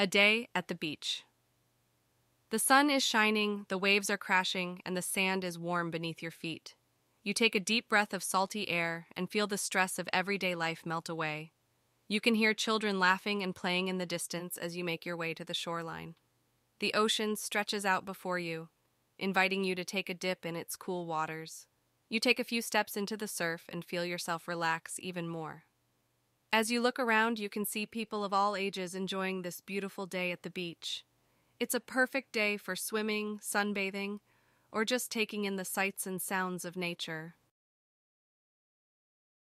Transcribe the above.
A Day at the Beach. The sun is shining, the waves are crashing, and the sand is warm beneath your feet. You take a deep breath of salty air and feel the stress of everyday life melt away. You can hear children laughing and playing in the distance as you make your way to the shoreline. The ocean stretches out before you, inviting you to take a dip in its cool waters. You take a few steps into the surf and feel yourself relax even more. As you look around, you can see people of all ages enjoying this beautiful day at the beach. It's a perfect day for swimming, sunbathing, or just taking in the sights and sounds of nature.